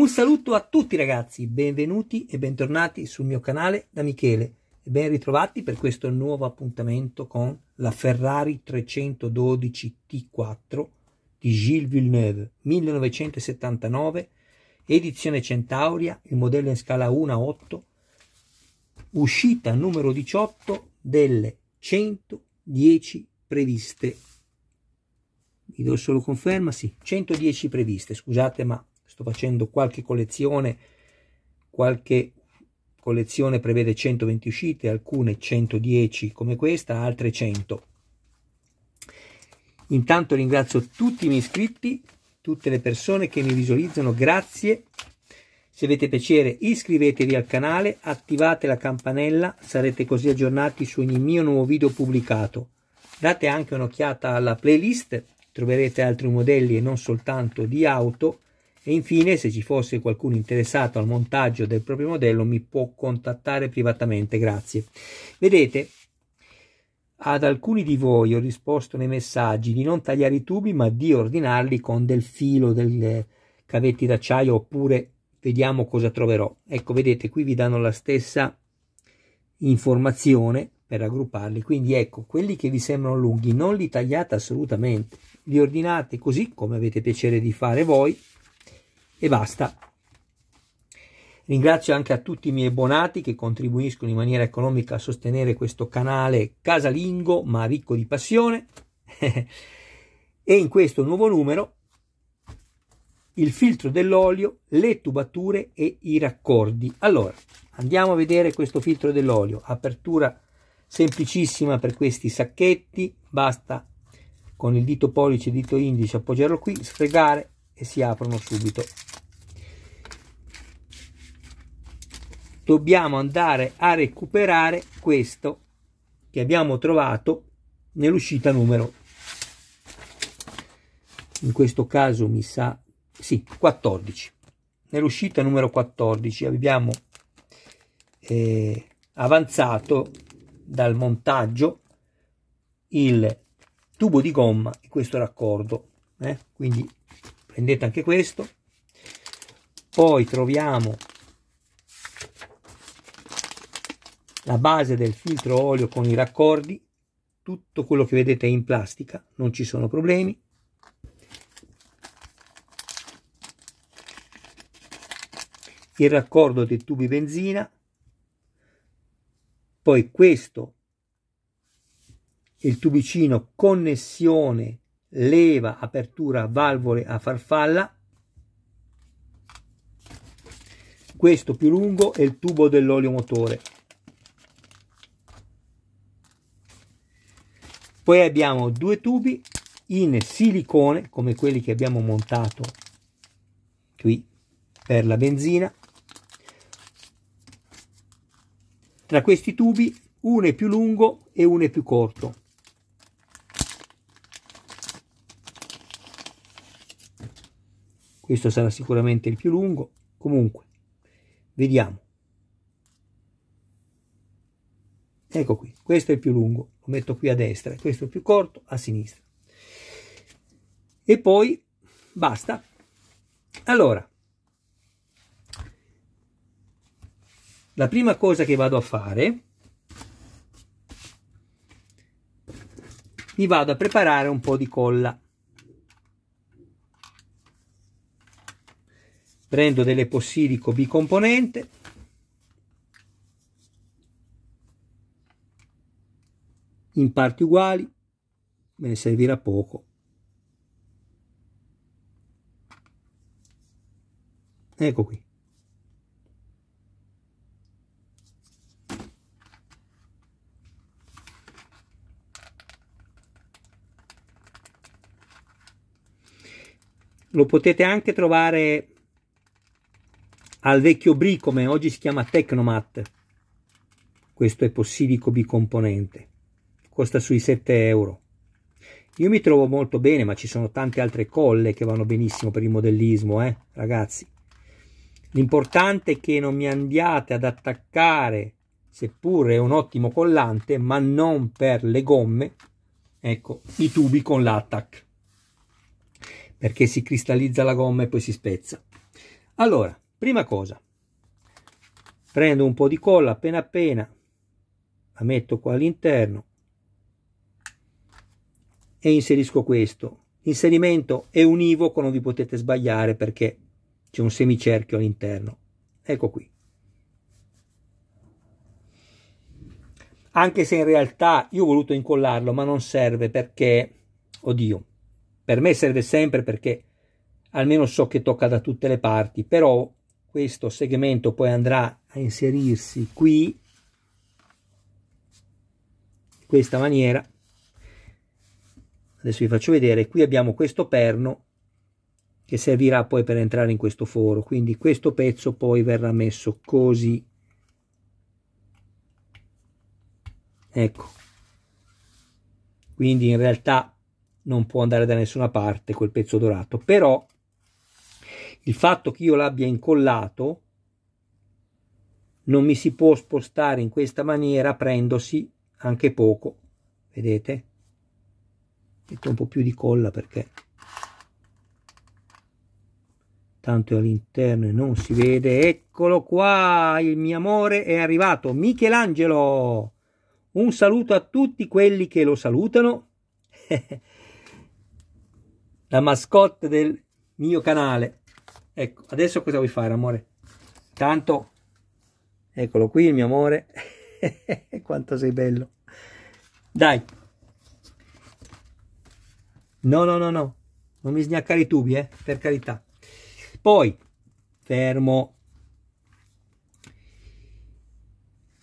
Un saluto a tutti ragazzi, benvenuti e bentornati sul mio canale da Michele e ben ritrovati per questo nuovo appuntamento con la Ferrari 312 T4 di Gilles Villeneuve 1979 edizione Centauria, il modello in scala 1 a 8 uscita numero 18 delle 110 previste vi do solo conferma, sì, 110 previste, scusate ma sto facendo qualche collezione, qualche collezione prevede 120 uscite, alcune 110 come questa, altre 100. Intanto ringrazio tutti i miei iscritti, tutte le persone che mi visualizzano, grazie. Se avete piacere iscrivetevi al canale, attivate la campanella, sarete così aggiornati su ogni mio nuovo video pubblicato. Date anche un'occhiata alla playlist, troverete altri modelli e non soltanto di auto e infine, se ci fosse qualcuno interessato al montaggio del proprio modello, mi può contattare privatamente, grazie. Vedete, ad alcuni di voi ho risposto nei messaggi di non tagliare i tubi, ma di ordinarli con del filo, del cavetti d'acciaio, oppure vediamo cosa troverò. Ecco, vedete, qui vi danno la stessa informazione per raggrupparli. Quindi ecco, quelli che vi sembrano lunghi non li tagliate assolutamente, li ordinate così come avete piacere di fare voi e basta. Ringrazio anche a tutti i miei abbonati che contribuiscono in maniera economica a sostenere questo canale casalingo ma ricco di passione. e in questo nuovo numero il filtro dell'olio, le tubature e i raccordi. Allora, andiamo a vedere questo filtro dell'olio. Apertura semplicissima per questi sacchetti. Basta con il dito pollice e dito indice appoggiarlo qui, sfregare e si aprono subito. dobbiamo andare a recuperare questo che abbiamo trovato nell'uscita numero in questo caso mi sa sì 14 nell'uscita numero 14 abbiamo eh, avanzato dal montaggio il tubo di gomma e questo raccordo eh? quindi prendete anche questo poi troviamo la base del filtro olio con i raccordi, tutto quello che vedete è in plastica, non ci sono problemi. Il raccordo dei tubi benzina, poi questo, il tubicino connessione, leva, apertura, valvole a farfalla, questo più lungo è il tubo dell'olio motore Poi abbiamo due tubi in silicone come quelli che abbiamo montato qui per la benzina. Tra questi tubi uno è più lungo e uno è più corto. Questo sarà sicuramente il più lungo. Comunque, vediamo. Ecco qui, questo è il più lungo, lo metto qui a destra, questo è il più corto a sinistra. E poi basta. Allora, la prima cosa che vado a fare, mi vado a preparare un po' di colla. Prendo delle dell'epossidico bicomponente, in parti uguali, me ne servirà poco. Ecco qui. Lo potete anche trovare al vecchio Bricome, oggi si chiama Tecnomat. Questo è possidico bicomponente costa sui 7 euro. Io mi trovo molto bene, ma ci sono tante altre colle che vanno benissimo per il modellismo, eh, ragazzi. L'importante è che non mi andiate ad attaccare, seppure è un ottimo collante, ma non per le gomme, ecco, i tubi con l'attack. Perché si cristallizza la gomma e poi si spezza. Allora, prima cosa, prendo un po' di colla appena appena, la metto qua all'interno, e inserisco questo. L'inserimento è univoco, non vi potete sbagliare perché c'è un semicerchio all'interno. Ecco qui. Anche se in realtà io ho voluto incollarlo, ma non serve perché, oddio, per me serve sempre perché almeno so che tocca da tutte le parti, però questo segmento poi andrà a inserirsi qui in questa maniera adesso vi faccio vedere qui abbiamo questo perno che servirà poi per entrare in questo foro quindi questo pezzo poi verrà messo così ecco quindi in realtà non può andare da nessuna parte quel pezzo dorato però il fatto che io l'abbia incollato non mi si può spostare in questa maniera prendosi anche poco vedete metto un po' più di colla perché tanto è all'interno e non si vede eccolo qua il mio amore è arrivato Michelangelo un saluto a tutti quelli che lo salutano la mascotte del mio canale ecco adesso cosa vuoi fare amore tanto eccolo qui il mio amore quanto sei bello dai No, no, no, no. Non mi sgnaccare i tubi, eh, per carità. Poi, fermo.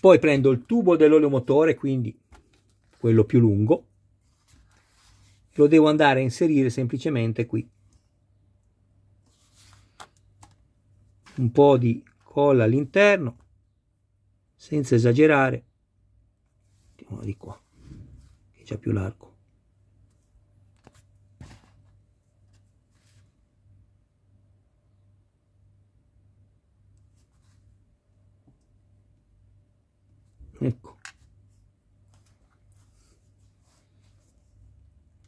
Poi prendo il tubo dell'olio motore, quindi quello più lungo. Lo devo andare a inserire semplicemente qui. Un po' di colla all'interno, senza esagerare. Andiamo di qua, che c'è più l'arco. ecco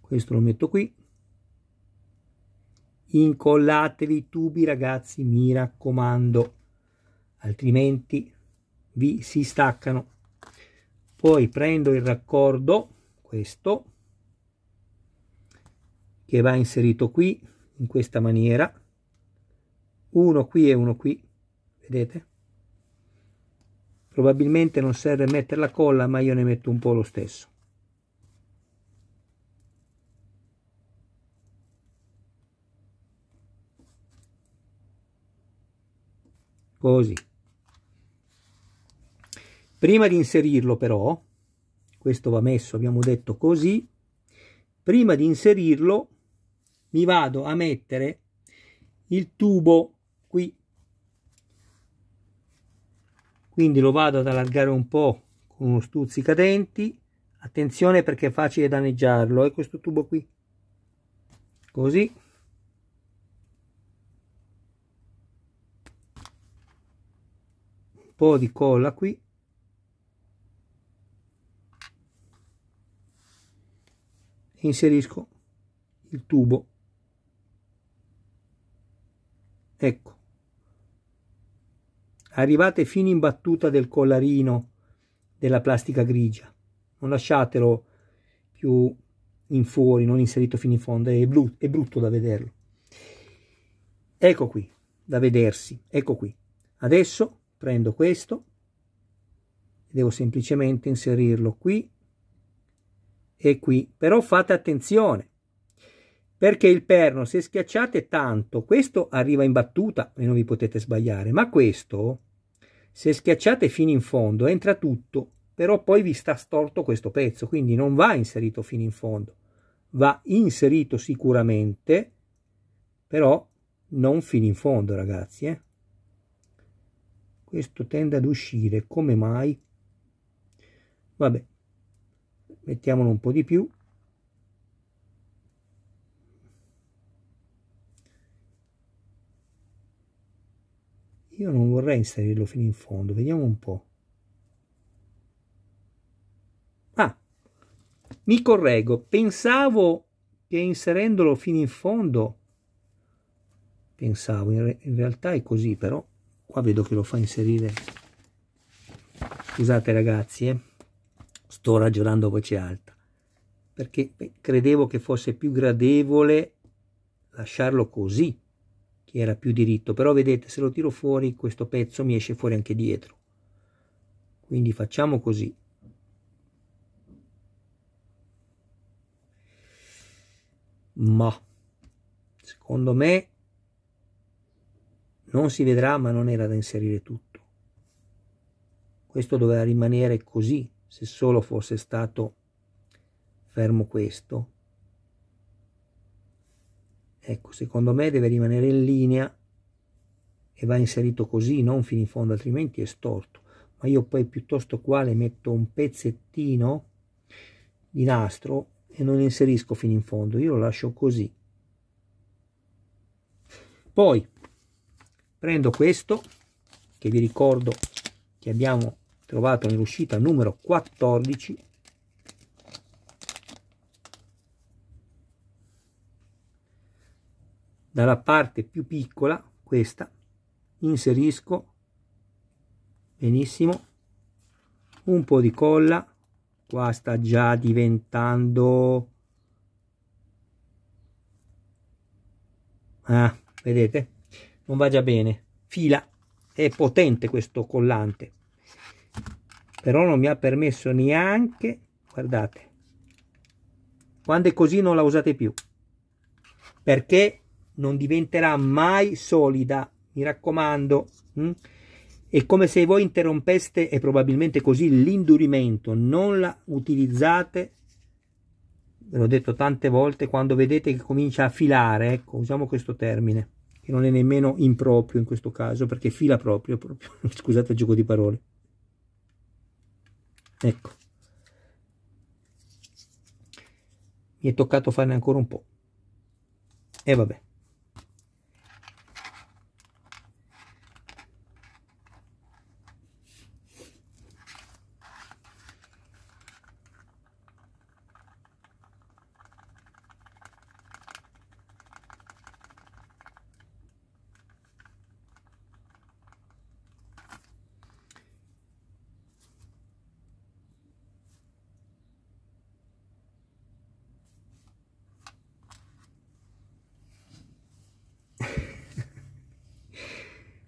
questo lo metto qui incollatevi i tubi ragazzi mi raccomando altrimenti vi si staccano poi prendo il raccordo questo che va inserito qui in questa maniera uno qui e uno qui vedete probabilmente non serve mettere la colla ma io ne metto un po' lo stesso così prima di inserirlo però questo va messo abbiamo detto così prima di inserirlo mi vado a mettere il tubo quindi lo vado ad allargare un po' con uno stuzzicadenti attenzione perché è facile danneggiarlo è eh, questo tubo qui così un po' di colla qui e inserisco il tubo ecco arrivate fino in battuta del collarino della plastica grigia. Non lasciatelo più in fuori, non inserito fino in fondo, è, blu, è brutto da vederlo. Ecco qui, da vedersi, ecco qui. Adesso prendo questo, devo semplicemente inserirlo qui e qui. Però fate attenzione, perché il perno, se schiacciate tanto, questo arriva in battuta e non vi potete sbagliare, ma questo se schiacciate fino in fondo entra tutto, però poi vi sta storto questo pezzo, quindi non va inserito fino in fondo, va inserito sicuramente, però non fino in fondo ragazzi. Eh? Questo tende ad uscire, come mai? Vabbè, mettiamolo un po' di più. Io non vorrei inserirlo fino in fondo, vediamo un po'. Ah, mi correggo, pensavo che inserendolo fino in fondo, pensavo, in, re in realtà è così però, qua vedo che lo fa inserire, scusate ragazzi, eh? sto ragionando a voce alta, perché credevo che fosse più gradevole lasciarlo così che era più diritto, però vedete se lo tiro fuori questo pezzo mi esce fuori anche dietro. Quindi facciamo così. Ma secondo me non si vedrà ma non era da inserire tutto. Questo doveva rimanere così se solo fosse stato fermo questo Ecco, secondo me deve rimanere in linea e va inserito così, non fino in fondo, altrimenti è storto. Ma io poi piuttosto qua le metto un pezzettino di nastro e non inserisco fino in fondo, io lo lascio così. Poi prendo questo, che vi ricordo che abbiamo trovato nell'uscita numero 14, dalla parte più piccola, questa, inserisco benissimo un po' di colla, qua sta già diventando... Ah, vedete? Non va già bene. Fila, è potente questo collante. Però non mi ha permesso neanche, guardate, quando è così non la usate più. Perché non diventerà mai solida, mi raccomando. Mm? È come se voi interrompeste, e probabilmente così, l'indurimento, non la utilizzate, ve l'ho detto tante volte, quando vedete che comincia a filare, ecco, usiamo questo termine, che non è nemmeno improprio in questo caso, perché fila proprio, proprio. scusate il gioco di parole. Ecco. Mi è toccato farne ancora un po'. E vabbè.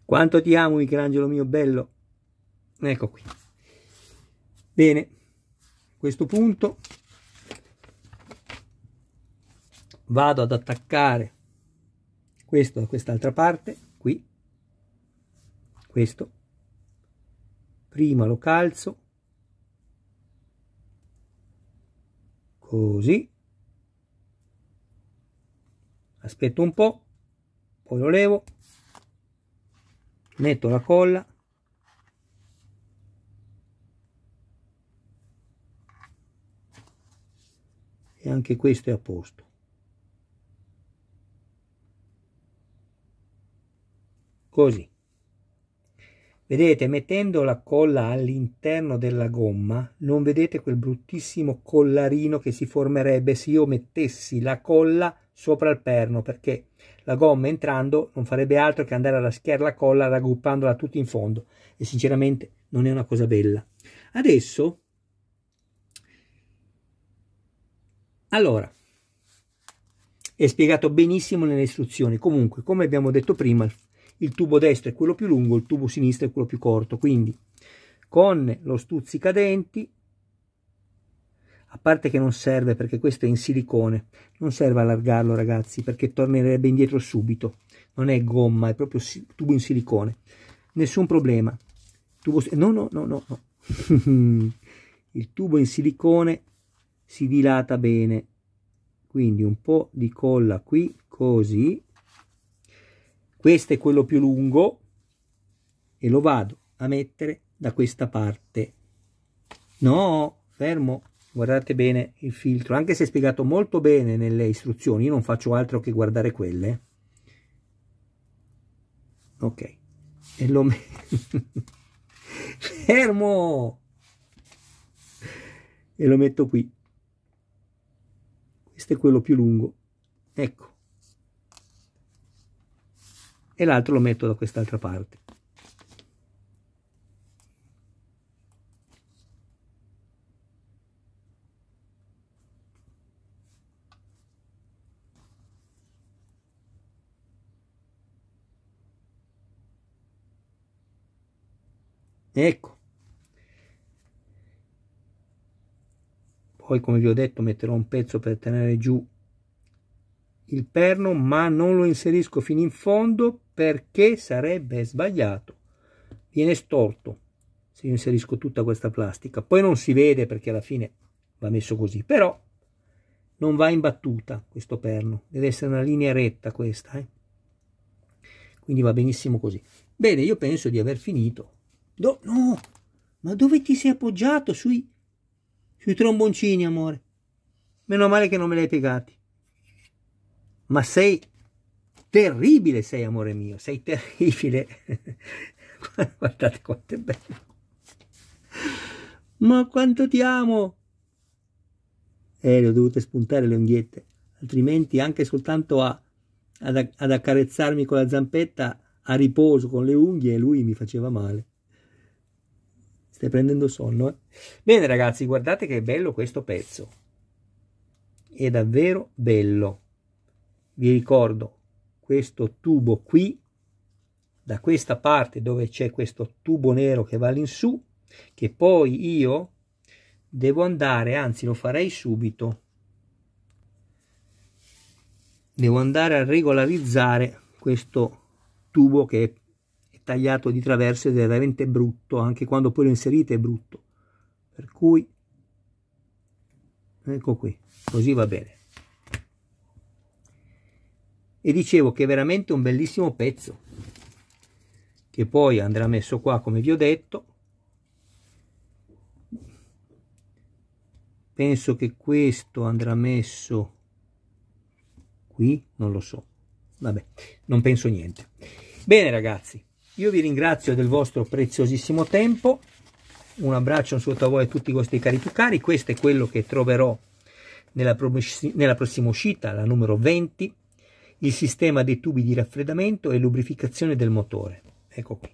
Quanto ti amo, Michelangelo mio bello. Ecco qui. Bene, a questo punto vado ad attaccare questo da quest'altra parte, qui, questo. Prima lo calzo, così. Aspetto un po', poi lo levo metto la colla e anche questo è a posto così vedete mettendo la colla all'interno della gomma non vedete quel bruttissimo collarino che si formerebbe se io mettessi la colla sopra il perno perché la gomma entrando non farebbe altro che andare a raschiare la colla raggruppandola tutta in fondo e sinceramente non è una cosa bella. Adesso, allora, è spiegato benissimo nelle istruzioni. Comunque, come abbiamo detto prima, il tubo destro è quello più lungo, il tubo sinistro è quello più corto. Quindi, con lo stuzzicadenti a parte che non serve perché questo è in silicone, non serve allargarlo ragazzi perché tornerebbe indietro subito, non è gomma, è proprio tubo in silicone, nessun problema, tubo, no no no no, no. il tubo in silicone si dilata bene, quindi un po' di colla qui, così, questo è quello più lungo e lo vado a mettere da questa parte, no, fermo, guardate bene il filtro anche se è spiegato molto bene nelle istruzioni io non faccio altro che guardare quelle ok e lo metto fermo e lo metto qui questo è quello più lungo ecco e l'altro lo metto da quest'altra parte ecco poi come vi ho detto metterò un pezzo per tenere giù il perno ma non lo inserisco fino in fondo perché sarebbe sbagliato viene storto se io inserisco tutta questa plastica poi non si vede perché alla fine va messo così però non va imbattuta questo perno deve essere una linea retta questa eh? quindi va benissimo così bene io penso di aver finito Do, no, ma dove ti sei appoggiato? Sui, sui tromboncini, amore. Meno male che non me li hai piegati. Ma sei terribile, sei amore mio, sei terribile. Guardate quanto è bello. Ma quanto ti amo! Eh, le ho dovute spuntare le unghiette, altrimenti anche soltanto a, ad, ad accarezzarmi con la zampetta a riposo con le unghie lui mi faceva male. Stai prendendo sonno, eh? Bene ragazzi, guardate che bello questo pezzo. È davvero bello. Vi ricordo, questo tubo qui, da questa parte dove c'è questo tubo nero che va all'insù, che poi io devo andare, anzi lo farei subito, devo andare a regolarizzare questo tubo che è tagliato di traverso ed è veramente brutto, anche quando poi lo inserite è brutto. Per cui, ecco qui, così va bene. E dicevo che è veramente un bellissimo pezzo, che poi andrà messo qua come vi ho detto. Penso che questo andrà messo qui, non lo so. Vabbè, non penso niente. Bene ragazzi, io vi ringrazio del vostro preziosissimo tempo, un abbraccio un saluto a voi e a tutti i vostri cari più cari, questo è quello che troverò nella, nella prossima uscita, la numero 20, il sistema dei tubi di raffreddamento e lubrificazione del motore. Ecco qui.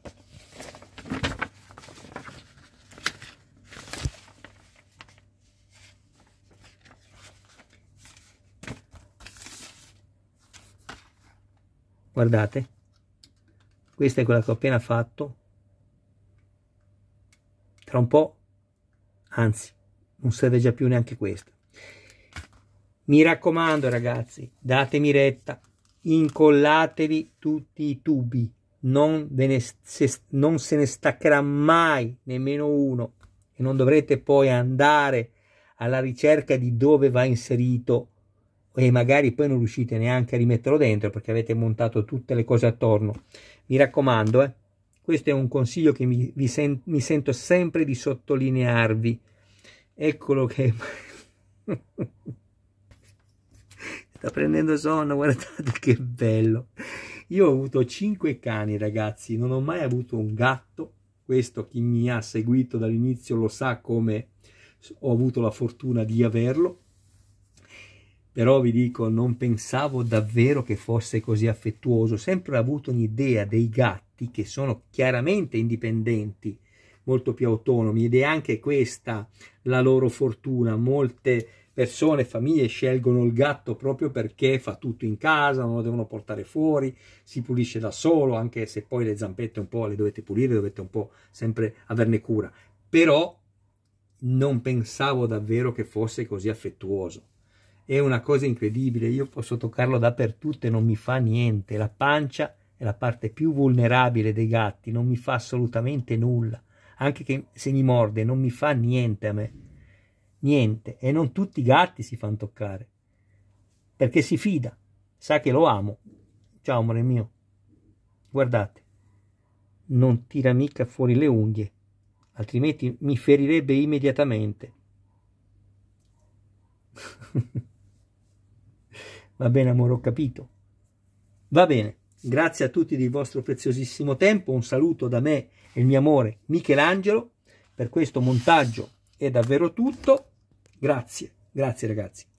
Guardate, questa è quella che ho appena fatto tra un po' anzi non serve già più neanche questa mi raccomando ragazzi datemi retta incollatevi tutti i tubi non, ne, se, non se ne staccherà mai nemmeno uno e non dovrete poi andare alla ricerca di dove va inserito e magari poi non riuscite neanche a rimetterlo dentro perché avete montato tutte le cose attorno. Mi raccomando, eh? questo è un consiglio che mi, sen mi sento sempre di sottolinearvi. Eccolo che... Sta prendendo sonno, guardate che bello. Io ho avuto cinque cani, ragazzi, non ho mai avuto un gatto. Questo chi mi ha seguito dall'inizio lo sa come ho avuto la fortuna di averlo però vi dico, non pensavo davvero che fosse così affettuoso. Sempre ho avuto un'idea dei gatti che sono chiaramente indipendenti, molto più autonomi ed è anche questa la loro fortuna. Molte persone, famiglie scelgono il gatto proprio perché fa tutto in casa, non lo devono portare fuori, si pulisce da solo, anche se poi le zampette un po' le dovete pulire, dovete un po' sempre averne cura. Però non pensavo davvero che fosse così affettuoso è una cosa incredibile, io posso toccarlo dappertutto e non mi fa niente, la pancia è la parte più vulnerabile dei gatti, non mi fa assolutamente nulla, anche che se mi morde non mi fa niente a me, niente, e non tutti i gatti si fanno toccare, perché si fida, sa che lo amo, ciao amore mio, guardate, non tira mica fuori le unghie, altrimenti mi ferirebbe immediatamente. Va bene, amore, ho capito. Va bene, grazie a tutti del vostro preziosissimo tempo. Un saluto da me e il mio amore Michelangelo. Per questo montaggio è davvero tutto. Grazie, grazie ragazzi.